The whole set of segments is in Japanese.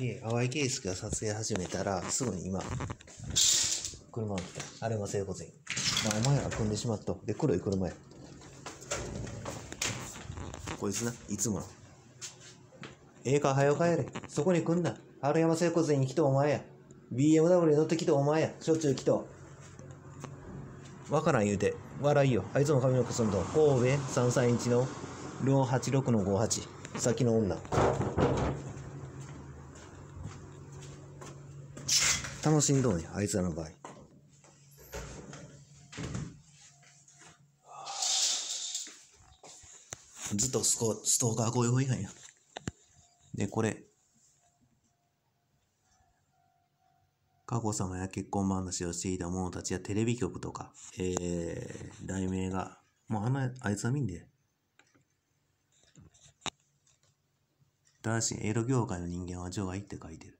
で、淡井圭介が撮影始めたら、すぐに今、車が来た。あれも整骨院。まあ、お前ら組んでしまった。で、黒い車や。こいつな、いつもの。ええか、はよ帰れ。そこに来んな。春山整骨前に来たお前や。BMW に乗って来たお前や。しょっちゅう来た。わからん言うて、笑いよ。あいつも髪の毛すんと、神戸331の486の58。先の女。楽しんどんや、あいつらの場合。ずっとスコストーカー雇用違反や。で、これ。佳子様や結婚話をしていた者たちやテレビ局とか、えー、題名が、もうあの、あいつは見んで。ただし、エロ業界の人間は除外って書いてる。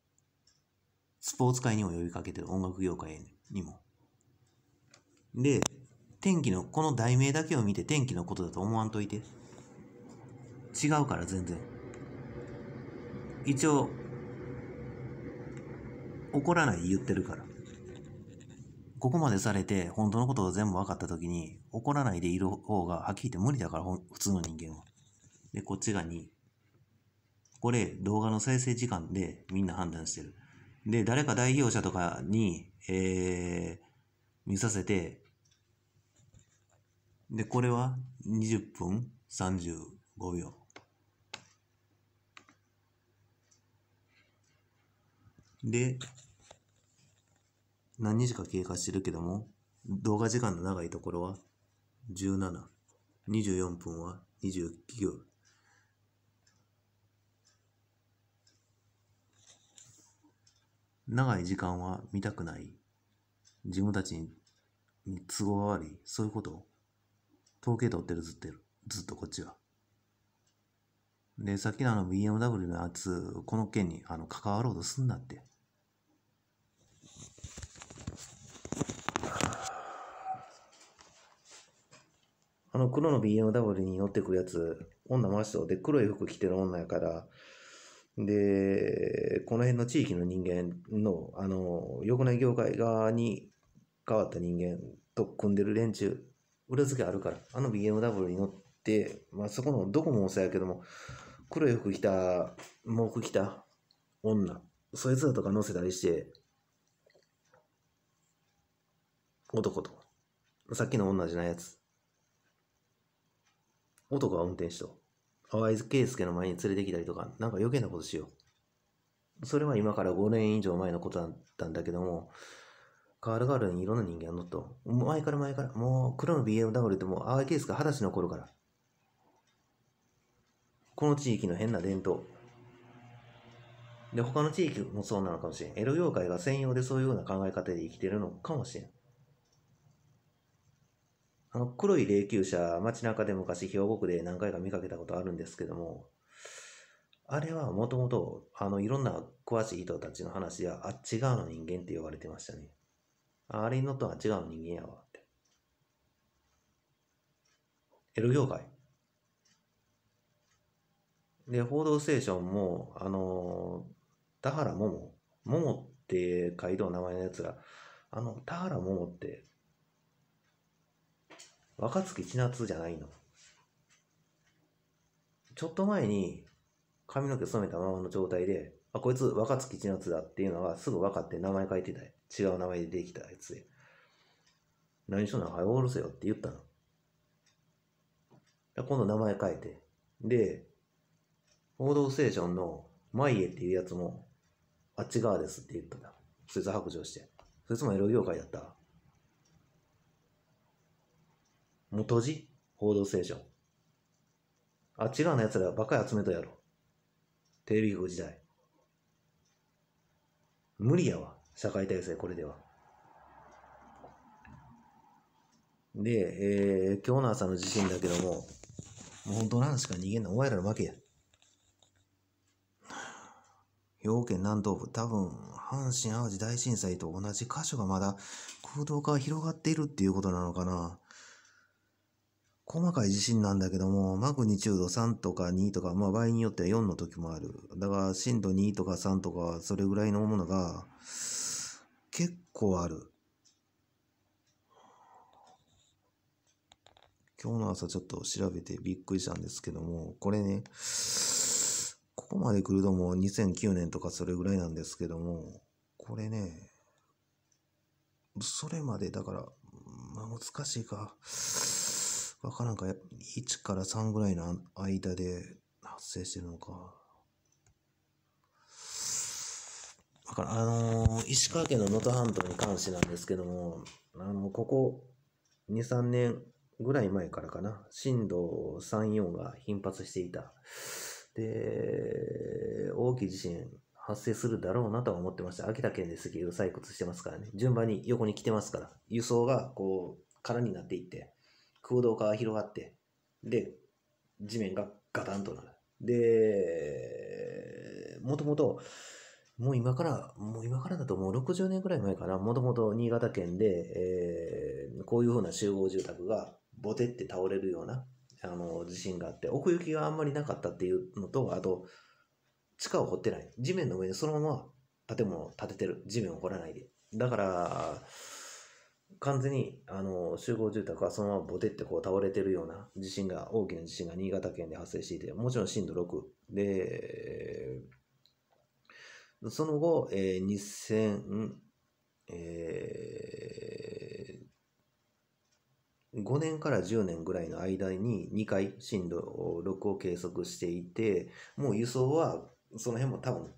スポーツ界にも呼びかけてる音楽業界にも。で、天気の、この題名だけを見て天気のことだと思わんといて。違うから全然。一応、怒らない言ってるから。ここまでされて、本当のことが全部分かった時に、怒らないでいる方が、はっきり言って無理だから、普通の人間は。で、こっちが2。これ、動画の再生時間でみんな判断してる。で、誰か代表者とかに、えー、見させて、で、これは20分35秒。で、何日か経過してるけども、動画時間の長いところは17、24分は29、長い時間は見たくない。自分たちに都合が悪い。そういうこと統計取ってるずってる。ずっとこっちは。で、さっきのあの BMW のやつ、この件にあの関わろうとすんなって。あの黒の BMW に乗ってくるやつ、女回しそうで黒い服着てる女やから、で、この辺の地域の人間の、あの、よくない業界側に変わった人間と組んでる連中、裏付けあるから、あの BMW に乗って、まあそこのどこもそうやけども、黒い服着た、毛服着た女、そいつらとか乗せたりして、男と、さっきの女じゃないやつ、男は運転手と、淡井圭介の前に連れてきたりとか、なんか余計なことしよう。それは今から5年以上前のことだったんだけども、カールガールにいろんな人間乗っと。前から前から、もう黒の BMW ってもう淡井圭介二十歳の頃から。この地域の変な伝統。で、他の地域もそうなのかもしれん。エロ業界が専用でそういうような考え方で生きてるのかもしれん。あの黒い霊柩車、街中で昔、兵庫区で何回か見かけたことあるんですけども、あれはもともと、あの、いろんな詳しい人たちの話は、あっち側の人間って呼ばれてましたね。あれのとは違う人間やわって。L 業界。で、報道ステーションも、あの田原桃。桃って街道名前のやつら、あの、田原桃って若槻千夏じゃないの。ちょっと前に髪の毛染めたままの状態で、あ、こいつ若槻千夏だっていうのがすぐ分かって名前書いてた違う名前でできたやつで。何しろな、はよおろせよって言ったの。今度名前変えて。で、報道ステーションのマイエっていうやつも、あっち側ですって言ったんだ。そいつ白状して。そいつもエロ業界だった。元字報道ステーション。あっち側の奴らばかり集めたやろ。テレビ局時代。無理やわ。社会体制、これでは。で、えー、今日の朝の地震だけども、もう本当んしか逃げんのお前らの負けや。兵庫県南東部、多分、阪神・淡路大震災と同じ箇所がまだ空洞化が広がっているっていうことなのかな。細かい地震なんだけども、マグニチュード3とか2とか、まあ場合によっては4の時もある。だから震度2とか3とか、それぐらいのものが、結構ある。今日の朝ちょっと調べてびっくりしたんですけども、これね、ここまで来るともう2009年とかそれぐらいなんですけども、これね、それまでだから、まあ難しいか。こからんか1から3ぐらいの間で発生してるのか。だから、あのー、石川県の能登半島に関してなんですけども、あのここ2、3年ぐらい前からかな、震度3、4が頻発していた。で、大きい地震発生するだろうなとは思ってました。秋田県で石油採掘してますからね。順番に横に来てますから、輸送がこう、空になっていって、空洞化が広がって、で、地面がガタンとなる。で、もともと、もう今から、もう今からだともう60年くらい前かな、もともと新潟県で、えー、こういうふうな集合住宅がボテって倒れるような、あの、地震があって、奥行きがあんまりなかったっていうのと、あと、地下を掘ってない。地面の上でそのまま建物を建ててる。地面を掘らないで。だから、完全にあの集合住宅はそのままボテってこう倒れてるような地震が大きな地震が新潟県で発生していてもちろん震度6でその後、えー、2000、えー、5年から10年ぐらいの間に2回震度6を計測していてもう輸送はその辺も多分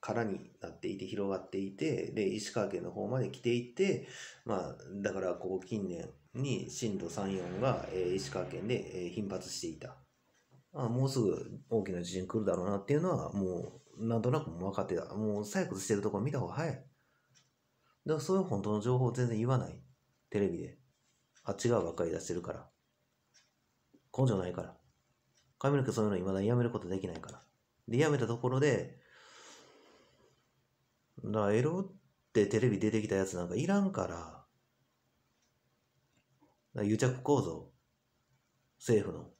空になっていて広がっていてで石川県の方まで来ていて、まあ、だからここ近年に震度34が、えー、石川県で、えー、頻発していたあもうすぐ大きな地震来るだろうなっていうのはもうなんとなく分かってたもう採掘してるとこ見た方が早いだからそういう本当の情報を全然言わないテレビであっち側ばっかり出してるから根性ないから髪の毛そういうのいまだにやめることできないからでやめたところでだエロってテレビ出てきたやつなんかいらんから、から癒着構造、政府の。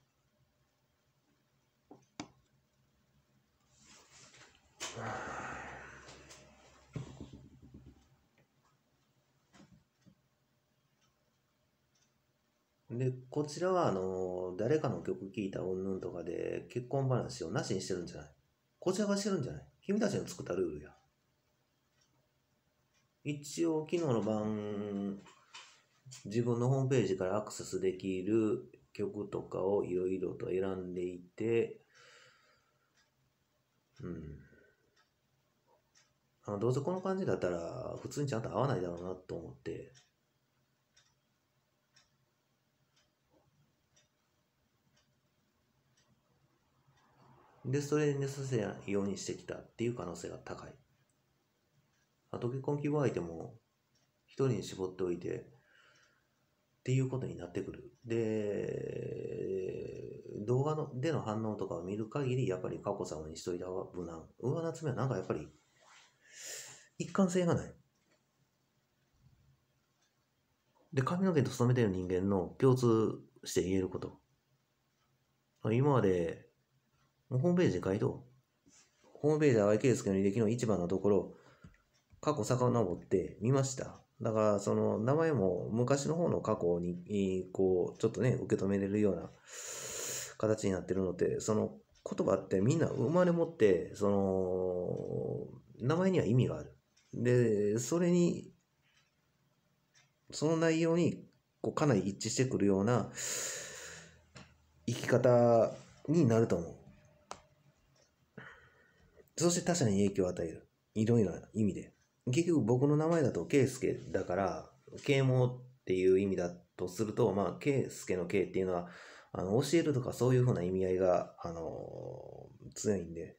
で、こちらは、あの、誰かの曲聴いたうんぬんとかで結婚話をなしにしてるんじゃないこちらがしてるんじゃない君たちの作ったルールや。一応昨日の晩、自分のホームページからアクセスできる曲とかをいろいろと選んでいて、うん。あどうせこの感じだったら普通にちゃんと合わないだろうなと思って、で、それで寝させないようにしてきたっていう可能性が高い。あとコン希望相手も一人に絞っておいて、っていうことになってくる。で、動画のでの反応とかを見る限り、やっぱり佳子さまにしといたは無難。上夏目はなんかやっぱり、一貫性がない。で、髪の毛と勤めてる人間の共通して言えること。今まで、ホームページに書いと、ホームページは YK 介の履歴の一番のところ、過去遡って見ました。だから、その名前も昔の方の過去に、こう、ちょっとね、受け止めれるような形になってるので、その言葉ってみんな生まれ持って、その、名前には意味がある。で、それに、その内容に、こう、かなり一致してくるような生き方になると思う。そして他者に影響を与える。いろいろな意味で。結局僕の名前だと、圭介だから、啓蒙っていう意味だとすると、まあ、圭介の圭っていうのは、あの、教えるとかそういうふうな意味合いが、あのー、強いんで、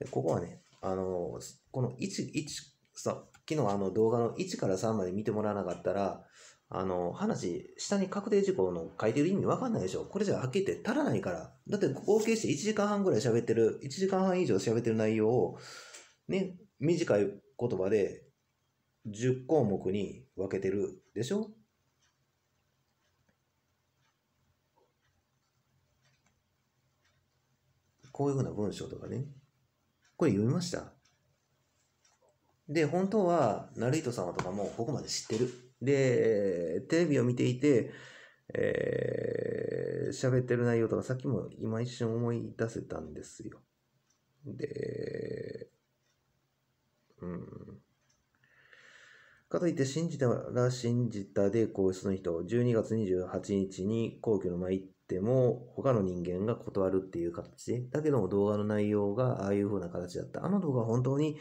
でここはね、あのー、この1、1、さ、昨日あの動画の1から3まで見てもらわなかったら、あの、話、下に確定事項の書いてる意味わかんないでしょこれじゃはっきり言って足らないから。だって合計して1時間半ぐらい喋ってる、1時間半以上喋ってる内容を、ね、短い言葉で10項目に分けてるでしょこういうふうな文章とかね。これ読みましたで、本当は、ナルイト様とかもここまで知ってる。で、テレビを見ていて、えー、喋ってる内容とかさっきも今一瞬思い出せたんですよ。で、うん。かといって信じたら信じたで、こう、その人、12月28日に皇居の前行っても、他の人間が断るっていう形で、だけども動画の内容がああいう風な形だった。あの動画は本当に、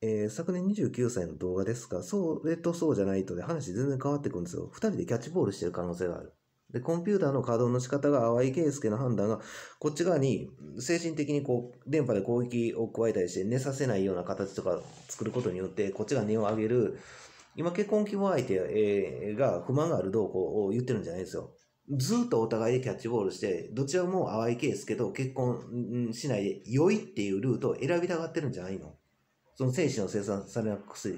えー、昨年29歳の動画ですかそれとそうじゃないとで話全然変わってくるんですよ。二人でキャッチボールしてる可能性がある。で、コンピューターの稼働の仕方が淡井圭介の判断が、こっち側に精神的にこう、電波で攻撃を加えたりして、寝させないような形とか作ることによって、こっちが値を上げる、今結婚希望相手が不満があるどうこうを言ってるんじゃないですよ。ずっとお互いでキャッチボールして、どちらも淡井圭介と結婚しないで良いっていうルートを選びたがってるんじゃないのその精神の生産されなくす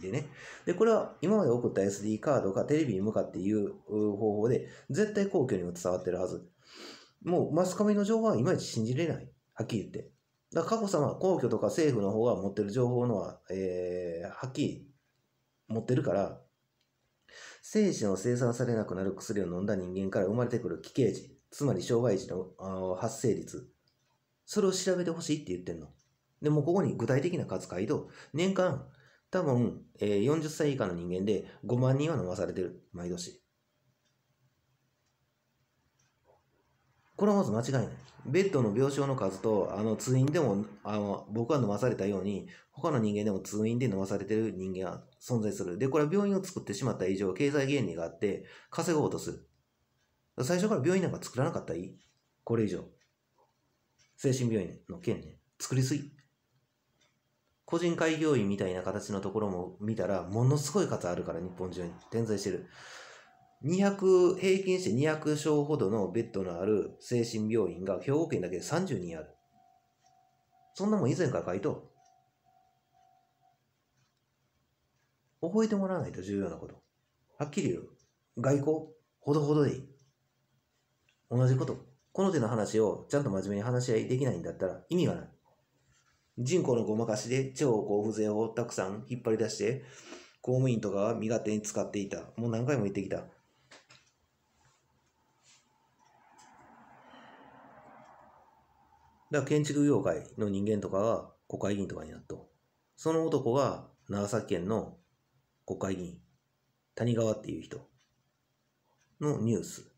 でね。で、これは今まで送った SD カードがテレビに向かって言う方法で、絶対皇居にも伝わってるはず。もうマスコミの情報はいまいち信じれない。はっきり言って。だから佳子さま皇居とか政府の方が持ってる情報のは、えー、はっきり持ってるから、精子の生産されなくなる薬を飲んだ人間から生まれてくる奇形児、つまり障害児のあの発生率、それを調べてほしいって言ってんの。で、もここに具体的な数回と、年間多分、えー、40歳以下の人間で5万人は飲まされてる。毎年。これはまず間違いない。ベッドの病床の数と、あの、通院でも、あの、僕は飲まされたように、他の人間でも通院で飲まされてる人間は存在する。で、これは病院を作ってしまった以上、経済原理があって、稼ごうとする。最初から病院なんか作らなかったらいいこれ以上。精神病院の件ね。作りすぎ。個人開業医みたいな形のところも見たら、ものすごい数あるから、日本中に点在してる。200、平均して200床ほどのベッドのある精神病院が兵庫県だけで30人ある。そんなもん以前から書いと。覚えてもらわないと重要なこと。はっきり言う。外交ほどほどでいい。同じこと。この手の話をちゃんと真面目に話し合いできないんだったら意味がない。人口のごまかしで地方交付税をたくさん引っ張り出して、公務員とかは身勝手に使っていた。もう何回も言ってきた。だから建築業界の人間とかは国会議員とかになっと。その男が長崎県の国会議員、谷川っていう人のニュース。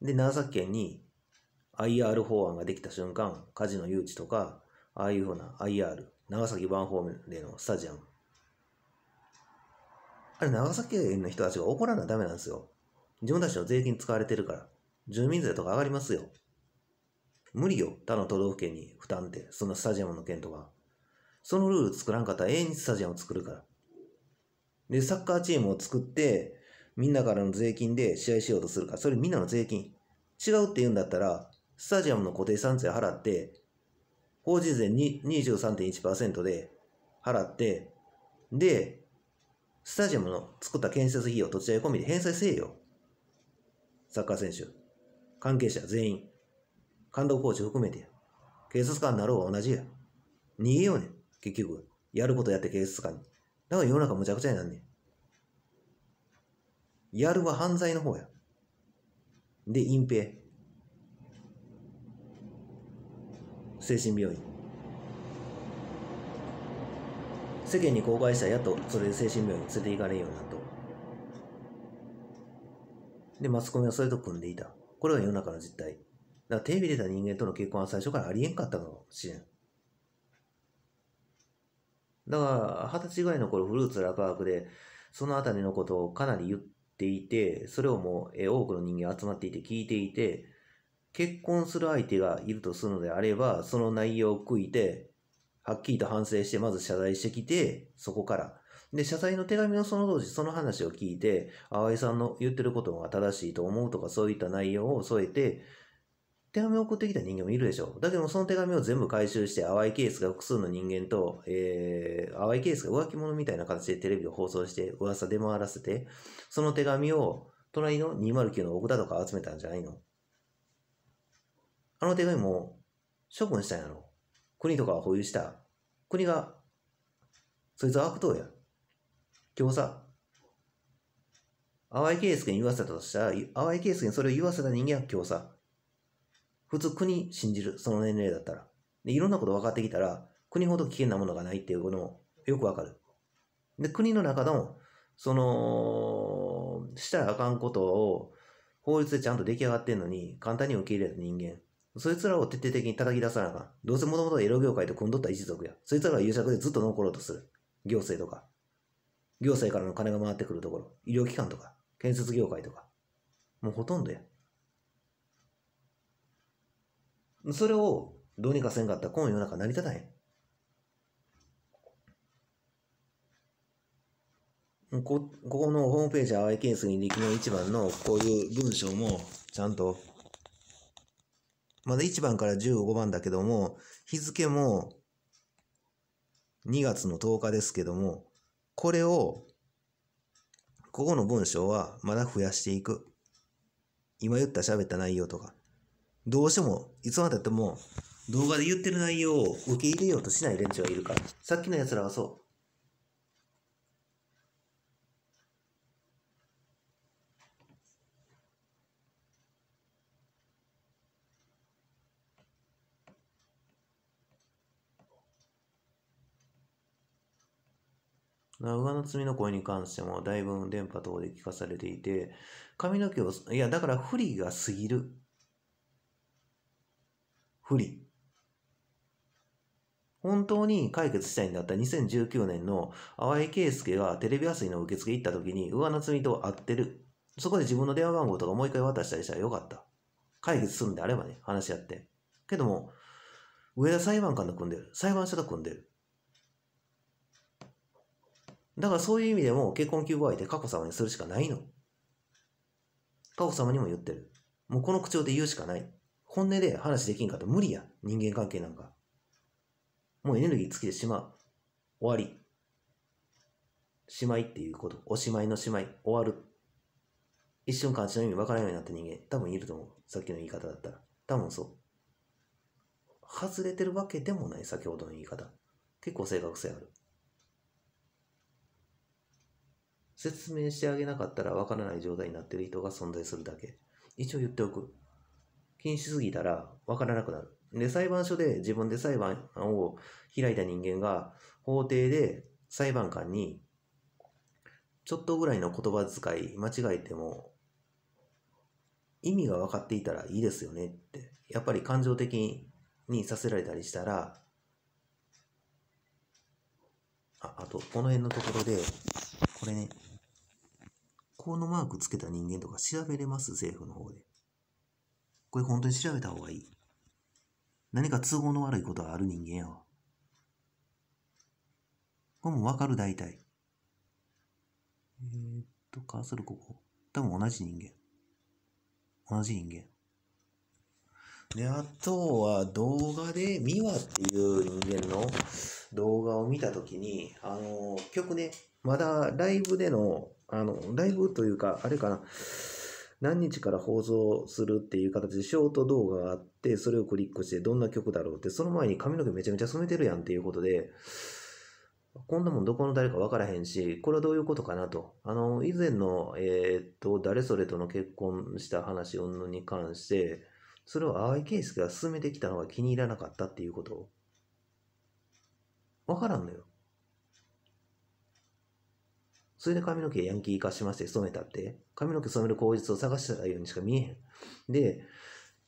で、長崎県に IR 法案ができた瞬間、カジノ誘致とか、ああいうふうな IR、長崎バンホームでのスタジアム。あれ、長崎県の人たちが怒らなダメなんですよ。自分たちの税金使われてるから、住民税とか上がりますよ。無理よ、他の都道府県に負担って、そのスタジアムの件とか。そのルール作らんかったら永遠にスタジアムを作るから。で、サッカーチームを作って、みんなからの税金で試合しようとするから、それみんなの税金。違うって言うんだったら、スタジアムの固定資産税払って、法人税に23.1%で払って、で、スタジアムの作った建設費用、土地代込みで返済せえよ。サッカー選手、関係者全員、監督コーチ含めて警察官になろうは同じや。逃げようねん。結局。やることやって警察官に。だから世の中むちゃくちゃになんねん。やるは犯罪の方や。で、隠蔽。精神病院世間に公害者やとそれで精神病院に連れて行かれんようになとでマスコミはそれと組んでいたこれが世の中の実態だからテレビ出た人間との結婚は最初からありえんかったかもしれんだから二十歳ぐらいの頃フルーツ落クでその辺りのことをかなり言っていてそれをもう多くの人間集まっていて聞いていて結婚する相手がいるとするのであれば、その内容を悔いて、はっきりと反省して、まず謝罪してきて、そこから。で、謝罪の手紙のその当時、その話を聞いて、淡井さんの言ってることが正しいと思うとか、そういった内容を添えて、手紙を送ってきた人間もいるでしょう。だけども、その手紙を全部回収して、淡いケースが複数の人間と、えー、淡いケースが浮気者みたいな形でテレビを放送して、噂出回らせて、その手紙を、隣の209の奥田とか集めたんじゃないのあの手紙も処分したんやろ。国とか保有した。国が、そいつは悪党や。今日さ、淡井圭介に言わせたとしたら、淡井圭介にそれを言わせた人間は今日さ、普通国信じる、その年齢だったら。で、いろんなこと分かってきたら、国ほど危険なものがないっていうこともよくわかる。で、国の中でも、その、したらあかんことを法律でちゃんと出来上がってんのに、簡単に受け入れた人間。そいつらを徹底的に叩き出さなあかん。どうせもともとエロ業界と組んどった一族や。そいつらは癒着でずっと残ろうとする。行政とか。行政からの金が回ってくるところ。医療機関とか。建設業界とか。もうほとんどや。それをどうにかせんかったら今世の中成り立たへん。こ、ここのホームページ、アワイケースに力の一番のこういう文章もちゃんとまだ1番から15番だけども、日付も2月の10日ですけども、これを、ここの文章はまだ増やしていく。今言った喋った内容とか。どうしても、いつまでたっても、動画で言ってる内容を受け入れようとしない連中がいるから。さっきの奴らはそう。上の罪の声に関しても、だいぶ電波等で聞かされていて、髪の毛を、いや、だから不利が過ぎる。不利。本当に解決したいんだったら2019年の淡井圭介がテレビ朝日の受付行った時に上の罪と会ってる。そこで自分の電話番号とかもう一回渡したりしたらよかった。解決するんであればね、話し合って。けども、上田裁判官と組んでる。裁判所と組んでる。だからそういう意味でも結婚求愛って佳子様にするしかないの。佳子様にも言ってる。もうこの口調で言うしかない。本音で話できんかと無理や。人間関係なんか。もうエネルギー尽きてしまう。終わり。しまいっていうこと。おしまいのしまい。終わる。一瞬感じの意味分からないようになった人間、多分いると思う。さっきの言い方だったら。多分そう。外れてるわけでもない、先ほどの言い方。結構正確性ある。説明してあげなかったらわからない状態になっている人が存在するだけ。一応言っておく。禁止すぎたらわからなくなる。で、裁判所で自分で裁判を開いた人間が法廷で裁判官にちょっとぐらいの言葉遣い間違えても意味が分かっていたらいいですよねって、やっぱり感情的にさせられたりしたら、あ、あと、この辺のところで、これね、このマークつけた人間とか調べれます政府の方で。これ本当に調べた方がいい。何か都合の悪いことはある人間やわ。これもわかる大体。えー、っと、カーソルここ。多分同じ人間。同じ人間。で、あとは動画で、ミワっていう人間の動画を見たときに、あの、曲ね、まだライブでのあの、ライブというか、あれかな、何日から放送するっていう形でショート動画があって、それをクリックしてどんな曲だろうって、その前に髪の毛めちゃめちゃ染めてるやんっていうことで、こんなもんどこの誰か分からへんし、これはどういうことかなと。あの、以前の、えー、っと、誰それとの結婚した話云々に関して、それを淡井圭介が進めてきたのが気に入らなかったっていうこと。分からんのよ。それで髪の毛ヤンキー化しまして染めたって、髪の毛染める口実を探したようにしか見えへん。で、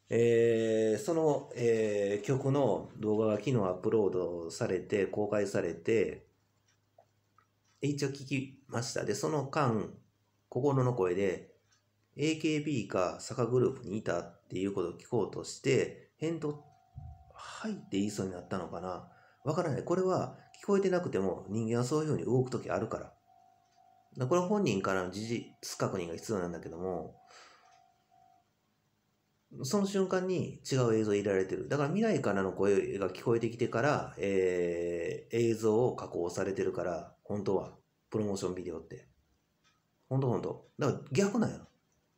えー、その、えー、曲の動画が昨日アップロードされて、公開されて、一応聞きました。で、その間、心の声で、AKB か坂グループにいたっていうことを聞こうとして、返答、はいって言いそうになったのかな。わからない。これは聞こえてなくても人間はそういうふうに動くときあるから。だこれ本人からの事実確認が必要なんだけども、その瞬間に違う映像を入れられてる。だから未来からの声が聞こえてきてから、えー、映像を加工されてるから、本当は。プロモーションビデオって。本当本当。だから逆なんや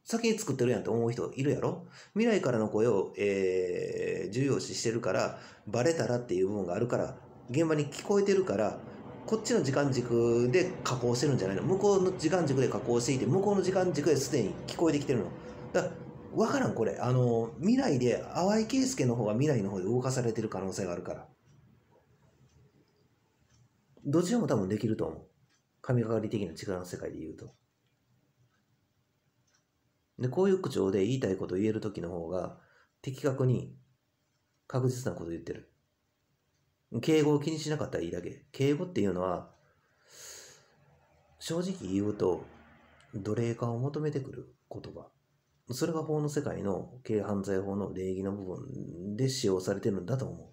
先に作ってるやんって思う人いるやろ未来からの声を、えー、重要視してるから、バレたらっていう部分があるから、現場に聞こえてるから、こっちの時間軸で加工してるんじゃないの向こうの時間軸で加工していて向こうの時間軸ですでに聞こえてきてるのだ分からんこれあの未来で淡井圭介の方が未来の方で動かされてる可能性があるからどちらも多分できると思う神がかり的な力の世界で言うとでこういう口調で言いたいことを言える時の方が的確に確実なこと言ってる敬語を気にしなかったらいいだけ。敬語っていうのは、正直言うと、奴隷化を求めてくる言葉。それが法の世界の軽犯罪法の礼儀の部分で使用されてるんだと思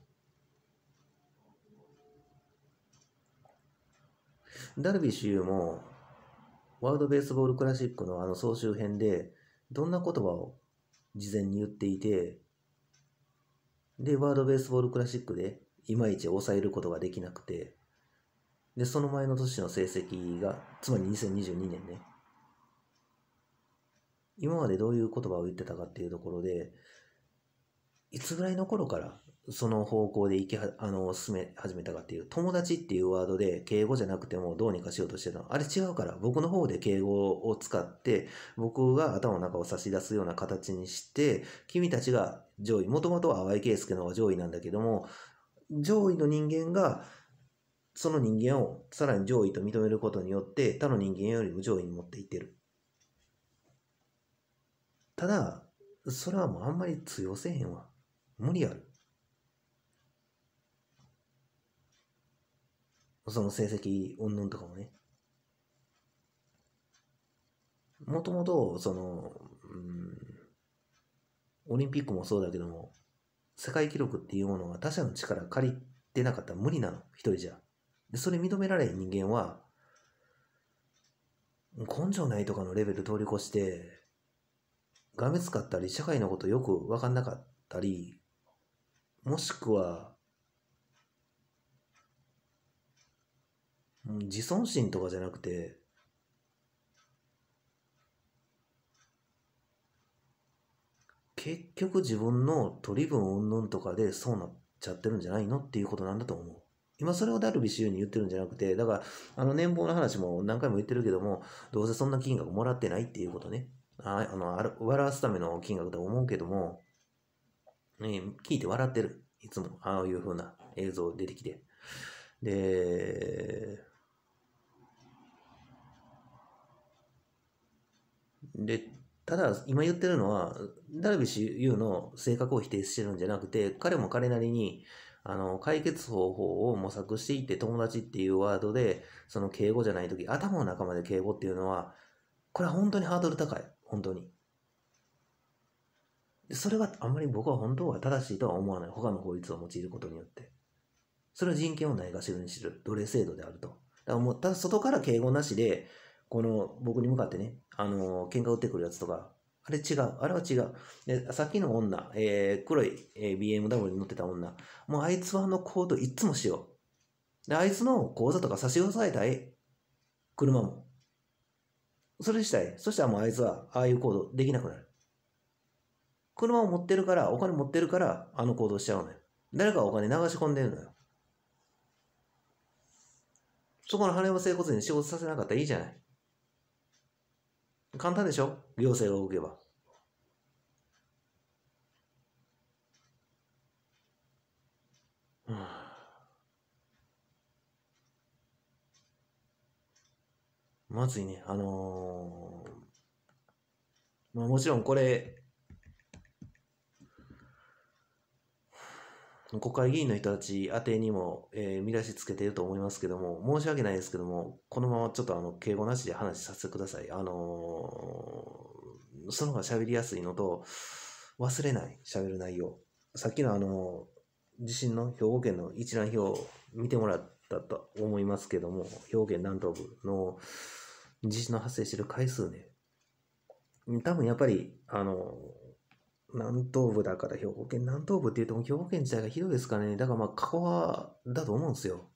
う。ダルビッシュ有も、ワールドベースボールクラシックのあの総集編で、どんな言葉を事前に言っていて、で、ワールドベースボールクラシックでいまいち抑えることができなくて、で、その前の年の成績が、つまり2022年ね。今までどういう言葉を言ってたかっていうところで、いつぐらいの頃からその方向で行きは、あの、進め始めたかっていう、友達っていうワードで敬語じゃなくてもどうにかしようとしてたの。あれ違うから、僕の方で敬語を使って、僕が頭の中を差し出すような形にして、君たちが上位、もともとは淡井圭介の方が上位なんだけども、上位の人間が、その人間をさらに上位と認めることによって、他の人間よりも上位に持っていってる。ただ、それはもうあんまり通用せえへんわ。無理ある。その成績云々とかもね。もともと、その、うん、オリンピックもそうだけども、世界記録っていうものは他者の力借りてなかったら無理なの、一人じゃ。で、それ認められん人間は、根性ないとかのレベル通り越して、がめつかったり、社会のことよくわかんなかったり、もしくは、自尊心とかじゃなくて、結局自分の取り分云々とかでそうなっちゃってるんじゃないのっていうことなんだと思う。今それをダルビッシュに言ってるんじゃなくて、だから、あの年俸の話も何回も言ってるけども、どうせそんな金額もらってないっていうことね。ああの、笑わすための金額だと思うけども、ね、聞いて笑ってる。いつも、ああいう風な映像出てきて。で、で、ただ、今言ってるのは、ダルビッシュ有の性格を否定してるんじゃなくて、彼も彼なりに、あの、解決方法を模索していって、友達っていうワードで、その敬語じゃないとき、頭の中まで敬語っていうのは、これは本当にハードル高い。本当に。それはあんまり僕は本当は正しいとは思わない。他の法律を用いることによって。それは人権をないがしろにする。奴隷制度であると。だからもう、ただ外から敬語なしで、この僕に向かってね、あの、喧嘩打ってくるやつとか、あれ違う、あれは違う。で、さっきの女、えー、黒い、え BMW に乗ってた女、もうあいつはあのコードいつもしよう。で、あいつの口座とか差し押さえたい。車も。それしたい。そしたらもうあいつは、ああいう行動できなくなる。車を持ってるから、お金持ってるから、あの行動しちゃうのよ。誰かお金流し込んでるのよ。そこの羽生誠骨院に仕事させなかったらいいじゃない。簡単でしょ行政を受けば。まずいね、あのー、まあ、もちろんこれ、国会議員の人たち宛てにも、えー、見出しつけてると思いますけども、申し訳ないですけども、このままちょっとあの、敬語なしで話させてください。あのー、その方が喋りやすいのと、忘れない、喋る内容。さっきのあのー、地震の兵庫県の一覧表を見てもらったと思いますけども、兵庫県南東部の地震の発生してる回数ね。多分やっぱり、あのー南東部だから兵庫県、南東部って言っても兵庫県自体がひどいですからね。だからまあ、川だと思うんですよ。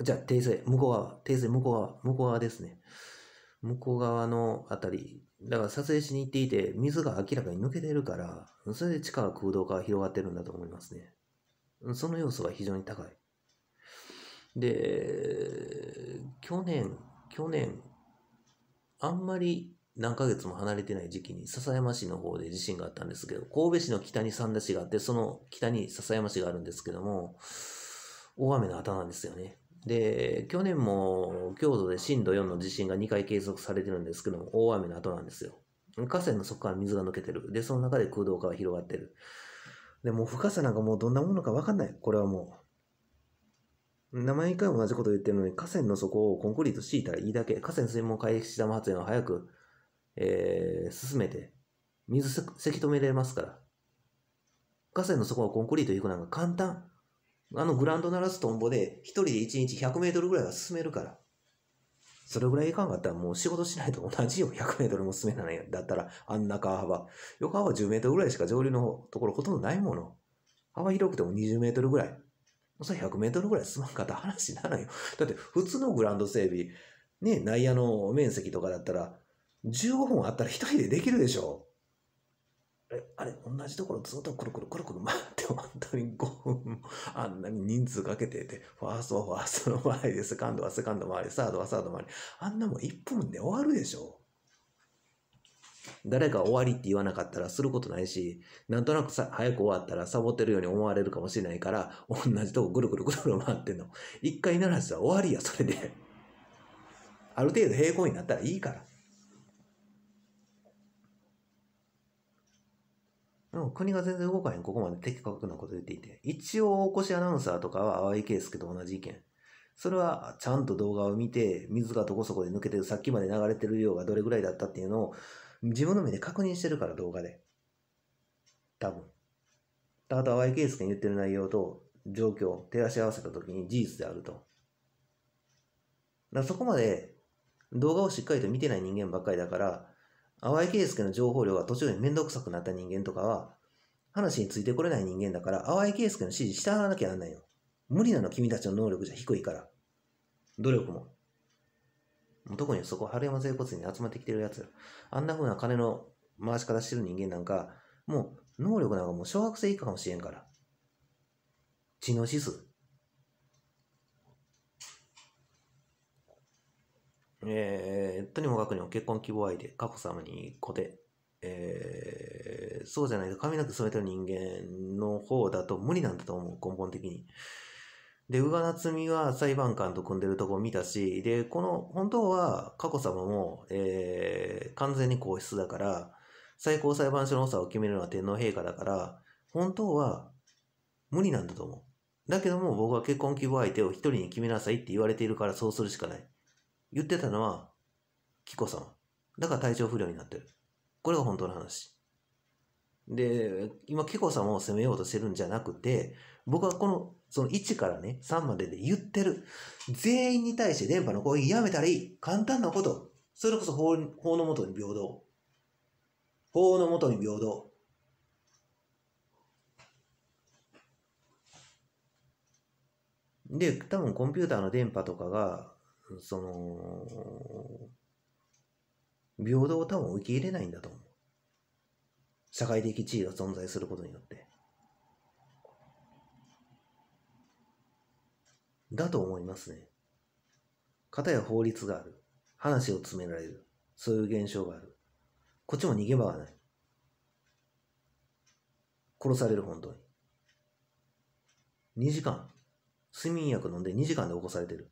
じゃあ、訂正、向こう側、訂正、向こう側、向こう側ですね。向こう側のあたり、だから撮影しに行っていて、水が明らかに抜けてるから、それで地下空洞化が広がってるんだと思いますね。その要素が非常に高い。で、去年、去年、あんまり何ヶ月も離れてない時期に笹山市の方で地震があったんですけど、神戸市の北に三田市があって、その北に笹山市があるんですけども、大雨の後なんですよね。で、去年も強度で震度4の地震が2回計測されてるんですけども、大雨の後なんですよ。河川の底から水が抜けてる。で、その中で空洞化が広がってる。で、もう深さなんかもうどんなものかわかんない。これはもう。名前一回同じこと言ってるのに、河川の底をコンクリート敷いたらいいだけ。河川水門開始玉発電は早くえー、進めて、水せき止めれますから。河川の底はコンクリート行くなんか簡単。あのグランド鳴らすトンボで、一人で一日100メートルぐらいは進めるから。それぐらいいかんかったらもう仕事しないと同じよ。100メートルも進めないんだったら、あんな川幅。横幅10メートルぐらいしか上流のところほとんどないもの。幅広くても20メートルぐらい。それ100メートルぐらい進まんかったら話にならんよ。だって普通のグラウンド整備、ね、内野の面積とかだったら、15分あったら1人でできるでしょあれ、同じところずっとくるくるくるくる回って、本当に5分、あんなに人数かけてて、ファーストはファーストの前りで、セカンドはセカンド回り、サードはサード回り、あんなもん1分で終わるでしょ。誰か終わりって言わなかったらすることないし、なんとなくさ、早く終わったらサボってるように思われるかもしれないから、同じとこぐるぐるぐるぐる回ってんの。一回ならしたら終わりや、それで。ある程度平行になったらいいから。国が全然動かへん、ここまで的確なこと言っていて。一応、大越アナウンサーとかは淡井圭介と同じ意見。それは、ちゃんと動画を見て、水がどこそこで抜けてる、さっきまで流れてる量がどれぐらいだったっていうのを、自分の目で確認してるから、動画で。多分。あと、淡井圭介に言ってる内容と、状況、照らし合わせたときに事実であると。だそこまで、動画をしっかりと見てない人間ばっかりだから、淡井圭介の情報量が途中でめんどくさくなった人間とかは、話についてこれない人間だから、淡井圭介の指示従わなきゃなんないよ。無理なの君たちの能力じゃ低いから。努力も。も特にそこ、春山整骨に集まってきてるやつあんな風な金の回し方してる人間なんか、もう能力なんかもう小学生以下かもしれんから。知能指数。えー、とにもかくにも結婚希望相手、佳子様に子で、えー、そうじゃないと髪の毛染めてる人間の方だと無理なんだと思う、根本的に。で、宇賀夏美は裁判官と組んでるとこ見たし、で、この、本当は、佳子様も、えー、完全に皇室だから、最高裁判所の長を決めるのは天皇陛下だから、本当は、無理なんだと思う。だけども、僕は結婚希望相手を一人に決めなさいって言われているから、そうするしかない。言ってたのは、キコさん。だから体調不良になってる。これが本当の話。で、今、キコさんを責めようとしてるんじゃなくて、僕はこの、その1からね、3までで言ってる。全員に対して電波の攻撃やめたらいい。簡単なこと。それこそ法法のもとに平等。法のもとに平等。で、多分コンピューターの電波とかが、その、平等を多分受け入れないんだと思う。社会的地位が存在することによって。だと思いますね。かたや法律がある。話を詰められる。そういう現象がある。こっちも逃げ場がない。殺される、本当に。2時間。睡眠薬飲んで2時間で起こされてる。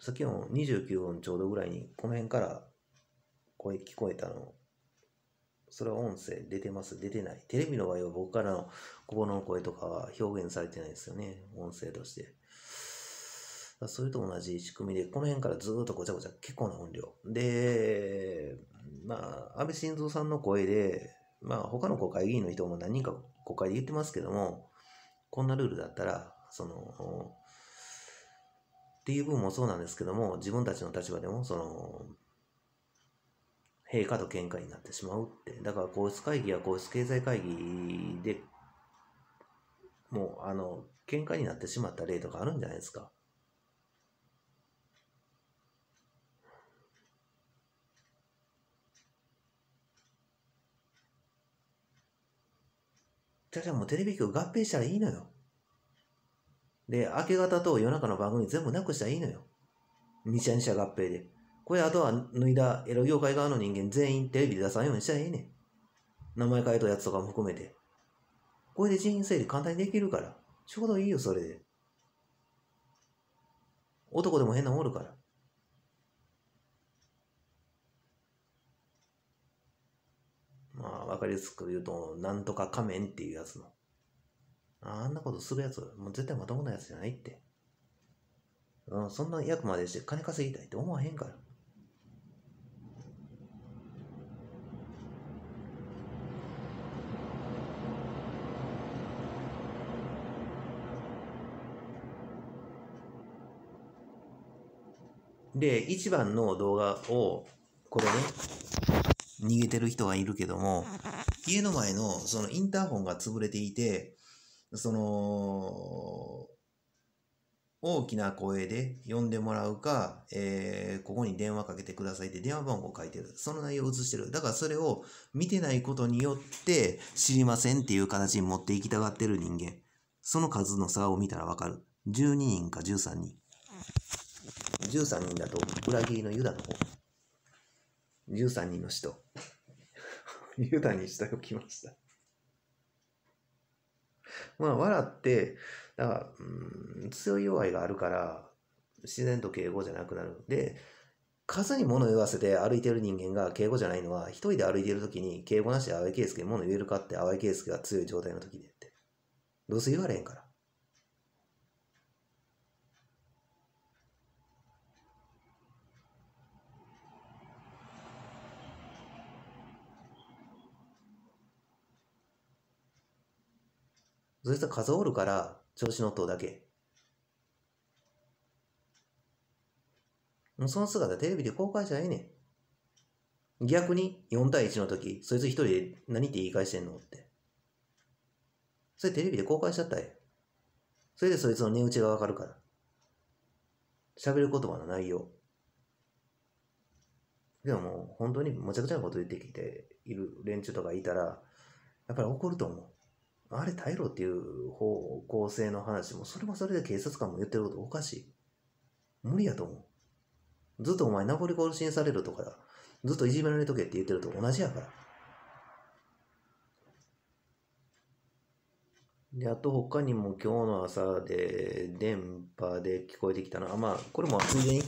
さっきの29音ちょうどぐらいに、この辺から声聞こえたの、それは音声出てます、出てない。テレビの場合は僕からのここの声とかは表現されてないですよね、音声として。それと同じ仕組みで、この辺からずっとごちゃごちゃ、結構な音量。で、まあ、安倍晋三さんの声で、まあ、他の国会議員の人も何人か国会で言ってますけども、こんなルールだったら、その、っていう部分もそうなんですけども、自分たちの立場でも、その、陛下と喧嘩になってしまうって。だから、皇室会議や皇室経済会議で、もう、あの、喧嘩になってしまった例とかあるんじゃないですか。じゃじゃもうテレビ局合併したらいいのよ。で、明け方と夜中の番組全部なくしたらいいのよ。にちゃにゃ合併で。これあとは脱いだエロ業界側の人間全員テレビで出さんようにしたらいいね名前変えたやつとかも含めて。これで人員整理簡単にできるから。ちょうどいいよ、それで。男でも変なおるから。まあ、わかりやすく言うと、なんとか仮面っていうやつの。あんなことするやつ、もう絶対まともなやつじゃないって。うん、そんな役までして金稼ぎたいって思わへんから。で、一番の動画を、これね、逃げてる人がいるけども、家の前のそのインターホンが潰れていて、その、大きな声で呼んでもらうか、えー、ここに電話かけてくださいって電話番号書いてる。その内容をしてる。だからそれを見てないことによって知りませんっていう形に持っていきたがってる人間。その数の差を見たらわかる。12人か13人。13人だと裏切りのユダの方。13人の人。ユダにしておきました。まあ、笑って、だから、うん、強い弱いがあるから、自然と敬語じゃなくなるで、数に物言わせて歩いてる人間が敬語じゃないのは、一人で歩いてる時に敬語なしで淡井圭介に物言えるかって淡井圭介が強い状態の時でって。どうせ言われへんから。そいつは数おるから、調子乗っとうだけ。もうその姿テレビで公開ちゃないねん。逆に4対1の時、そいつ一人で何って言い返してんのって。それテレビで公開しちゃったえ。それでそいつの値打ちがわかるから。喋る言葉の内容。でももう本当にむちゃくちゃなこと言ってきている連中とかいたら、やっぱり怒ると思う。あれ耐えろっていう方向性の話も、それもそれで警察官も言ってることおかしい。無理やと思う。ずっとお前ナポリ更新されるとか、ずっといじめられとけって言ってると同じやから。で、あと他にも今日の朝で電波で聞こえてきたのは、まあ、これもつ然。に、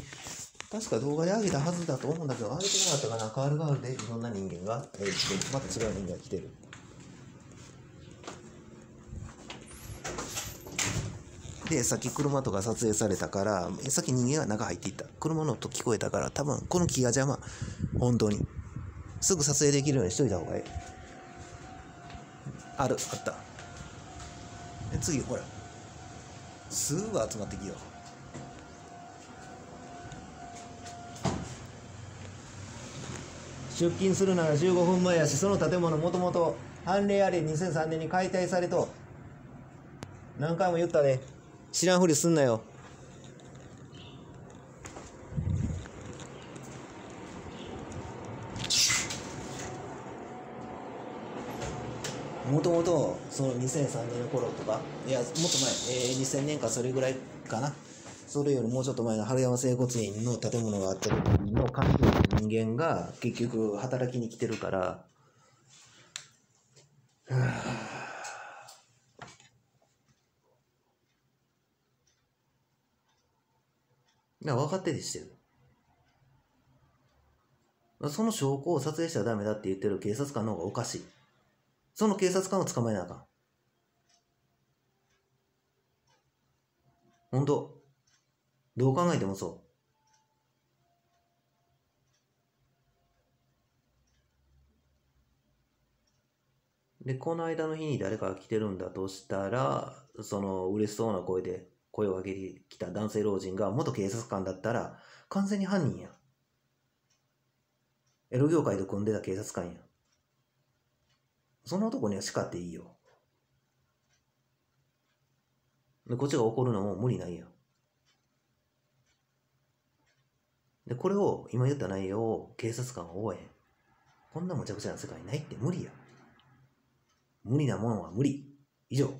確か動画で上げたはずだと思うんだけど、上げてなかったかな、カールガールでいろんな人間が、えー、また違う人間が来てる。で、さっき車とか撮影されたから、さっき人間が中入っていった。車の音聞こえたから、多分この木が邪魔。本当に。すぐ撮影できるようにしといた方がいい。ある、あった。次、ほら。すぐ集まってきよう。出勤するなら15分前やしその建物もともと判例あれ2003年に解体されと何回も言ったで、知らんふりすんなよもともとその2003年の頃とかいやもっと前、えー、2000年かそれぐらいかなそれよりもうちょっと前の春山整骨院の建物があった時の関部の人間が結局働きに来てるから。はあな、分かっててしてる。その証拠を撮影したらダメだって言ってる警察官の方がおかしい。その警察官を捕まえなあかん。本当どう考えてもそう。で、この間の日に誰かが来てるんだとしたら、その嬉しそうな声で、声を上げてきた男性老人が元警察官だったら完全に犯人や。エロ業界と組んでた警察官や。その男には叱っていいよ。で、こっちが怒るのも無理ないや。で、これを、今言った内容を警察官はへん。こんな無茶苦茶な世界ないって無理や。無理なもんは無理。以上。